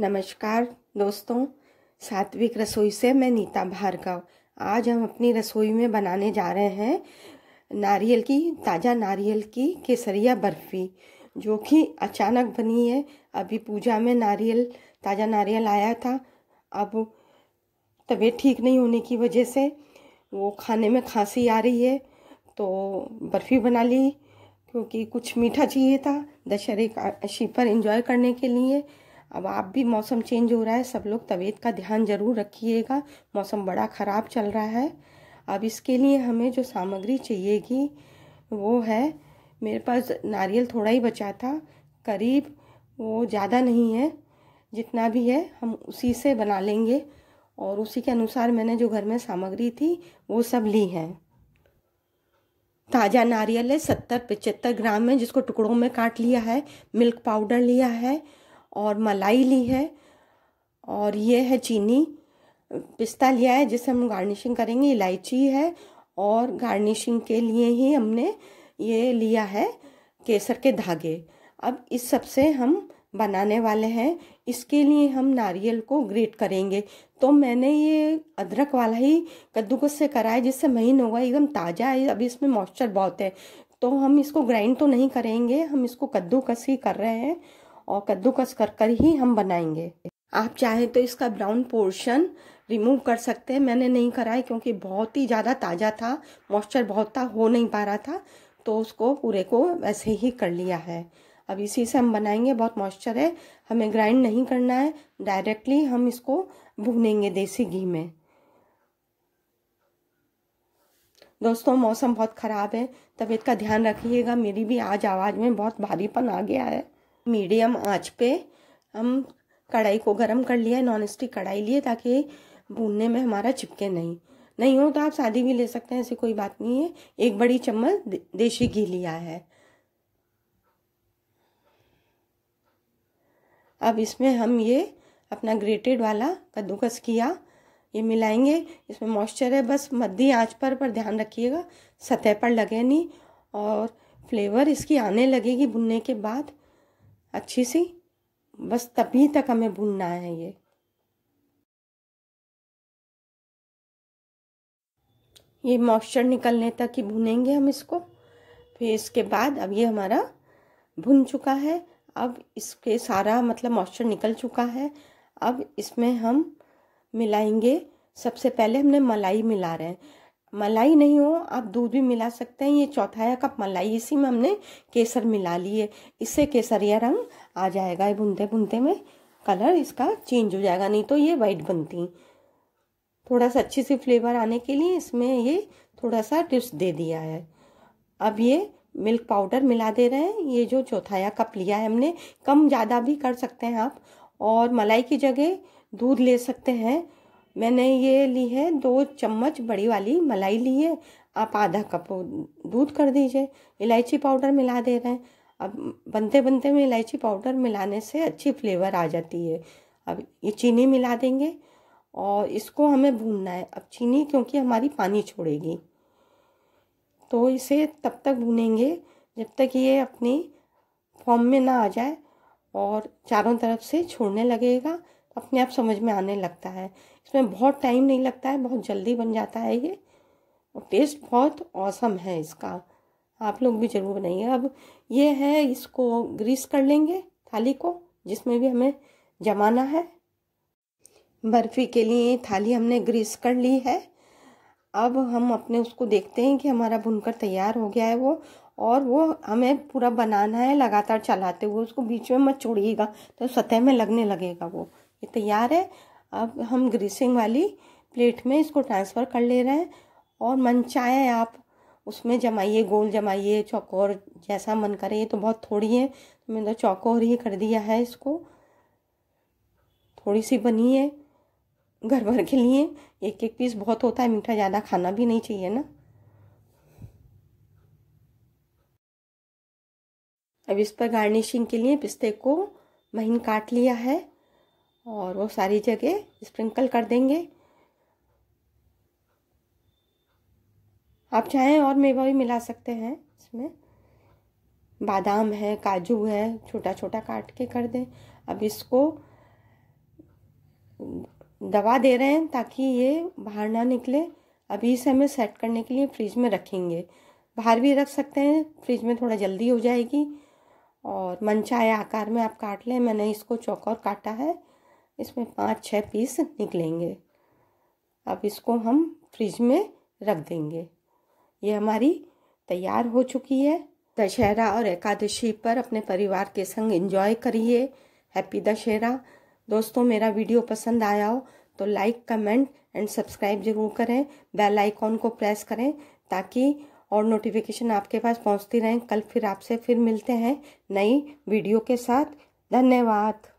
नमस्कार दोस्तों सात्विक रसोई से मैं नीता भार्गव आज हम अपनी रसोई में बनाने जा रहे हैं नारियल की ताज़ा नारियल की केसरिया बर्फ़ी जो कि अचानक बनी है अभी पूजा में नारियल ताज़ा नारियल आया था अब तबीयत ठीक नहीं होने की वजह से वो खाने में खांसी आ रही है तो बर्फ़ी बना ली क्योंकि कुछ मीठा चाहिए था दशहरे का पर इंजॉय करने के लिए अब आप भी मौसम चेंज हो रहा है सब लोग तबीयत का ध्यान ज़रूर रखिएगा मौसम बड़ा ख़राब चल रहा है अब इसके लिए हमें जो सामग्री चाहिएगी वो है मेरे पास नारियल थोड़ा ही बचा था करीब वो ज़्यादा नहीं है जितना भी है हम उसी से बना लेंगे और उसी के अनुसार मैंने जो घर में सामग्री थी वो सब ली है ताज़ा नारियल है सत्तर पचहत्तर ग्राम में जिसको टुकड़ों में काट लिया है मिल्क पाउडर लिया है और मलाई ली है और ये है चीनी पिस्ता लिया है जिसे हम गार्निशिंग करेंगे इलायची है और गार्निशिंग के लिए ही हमने ये लिया है केसर के धागे अब इस सब से हम बनाने वाले हैं इसके लिए हम नारियल को ग्रेट करेंगे तो मैंने ये अदरक वाला ही कद्दूकस से करा है जिससे महीन होगा एकदम ताज़ा है अभी इसमें मॉइस्चर बहुत है तो हम इसको ग्राइंड तो नहीं करेंगे हम इसको कद्दूकस ही कर रहे हैं और कद्दूकस कर कर ही हम बनाएंगे आप चाहे तो इसका ब्राउन पोर्शन रिमूव कर सकते हैं मैंने नहीं करा है क्योंकि बहुत ही ज़्यादा ताज़ा था मॉइस्चर बहुत था हो नहीं पा रहा था तो उसको पूरे को वैसे ही कर लिया है अब इसी से हम बनाएंगे बहुत मॉइस्चर है हमें ग्राइंड नहीं करना है डायरेक्टली हम इसको भूनेंगे देसी घी में दोस्तों मौसम बहुत ख़राब है तबीयत का ध्यान रखिएगा मेरी भी आज आवाज़ में बहुत भारीपन आ गया है मीडियम आंच पे हम कढ़ाई को गर्म कर लिया है नॉन स्टिक कढ़ाई लिए ताकि भूनने में हमारा चिपके नहीं नहीं हो तो आप शादी भी ले सकते हैं ऐसी कोई बात नहीं है एक बड़ी चम्मच देसी घी लिया है अब इसमें हम ये अपना ग्रेटेड वाला कद्दूकस किया ये मिलाएंगे इसमें मॉइस्चर है बस मध्य आंच पर पर ध्यान रखिएगा सतह पर लगे नहीं और फ्लेवर इसकी आने लगेगी भुनने के बाद अच्छी सी बस तभी तक हमें भूनना है ये ये मॉइस्चर निकलने तक ही भुनेंगे हम इसको फिर इसके बाद अब ये हमारा भुन चुका है अब इसके सारा मतलब मॉइस्चर निकल चुका है अब इसमें हम मिलाएंगे सबसे पहले हमने मलाई मिला रहे हैं मलाई नहीं हो आप दूध भी मिला सकते हैं ये चौथाया कप मलाई इसी में हमने केसर मिला लिए इससे केसरिया रंग आ जाएगा ये बुनते बुनते में कलर इसका चेंज हो जाएगा नहीं तो ये वाइट बनती थोड़ा सा अच्छी सी फ्लेवर आने के लिए इसमें ये थोड़ा सा टिप्स दे दिया है अब ये मिल्क पाउडर मिला दे रहे हैं ये जो चौथाया कप लिया है हमने कम ज़्यादा भी कर सकते हैं आप और मलाई की जगह दूध ले सकते हैं मैंने ये ली है दो चम्मच बड़ी वाली मलाई ली है आप आधा कप दूध कर दीजिए इलायची पाउडर मिला दे रहे हैं अब बनते बनते में इलायची पाउडर मिलाने से अच्छी फ्लेवर आ जाती है अब ये चीनी मिला देंगे और इसको हमें भूनना है अब चीनी क्योंकि हमारी पानी छोड़ेगी तो इसे तब तक भूनेंगे जब तक ये अपनी फॉर्म में ना आ जाए और चारों तरफ से छोड़ने लगेगा अपने आप समझ में आने लगता है इसमें बहुत टाइम नहीं लगता है बहुत जल्दी बन जाता है ये और टेस्ट बहुत औसम है इसका आप लोग भी ज़रूर बनाइए अब ये है इसको ग्रीस कर लेंगे थाली को जिसमें भी हमें जमाना है बर्फ़ी के लिए थाली हमने ग्रीस कर ली है अब हम अपने उसको देखते हैं कि हमारा भुनकर तैयार हो गया है वो और वो हमें पूरा बनाना है लगातार चलाते हुए उसको बीच में मत छोड़िएगा तो सतह में लगने लगेगा वो ये तैयार है अब हम ग्रीसिंग वाली प्लेट में इसको ट्रांसफ़र कर ले रहे हैं और मन चाहे आप उसमें जमाइए गोल जमाइए चौकोर जैसा मन करे ये तो बहुत थोड़ी है तो मैंने तो चौकोर ही कर दिया है इसको थोड़ी सी बनी है घर भर के लिए एक एक पीस बहुत होता है मीठा ज़्यादा खाना भी नहीं चाहिए ना अब इस पर गार्निशिंग के लिए पिस्ते को महीन काट लिया है और वो सारी जगह स्प्रिंकल कर देंगे आप चाहें और मेवा भी मिला सकते हैं इसमें बादाम है काजू है छोटा छोटा काट के कर दें अब इसको दवा दे रहे हैं ताकि ये बाहर ना निकले अभी इसे हमें सेट करने के लिए फ्रिज में रखेंगे बाहर भी रख सकते हैं फ्रिज में थोड़ा जल्दी हो जाएगी और मनचाहे आकार में आप काट लें मैंने इसको चौकोर काटा है इसमें पाँच छः पीस निकलेंगे अब इसको हम फ्रिज में रख देंगे ये हमारी तैयार हो चुकी है दशहरा और एकादशी पर अपने परिवार के संग एंजॉय करिए हैप्पी दशहरा दोस्तों मेरा वीडियो पसंद आया हो तो लाइक कमेंट एंड सब्सक्राइब जरूर करें बेल आइकॉन को प्रेस करें ताकि और नोटिफिकेशन आपके पास पहुंचती रहें कल फिर आपसे फिर मिलते हैं नई वीडियो के साथ धन्यवाद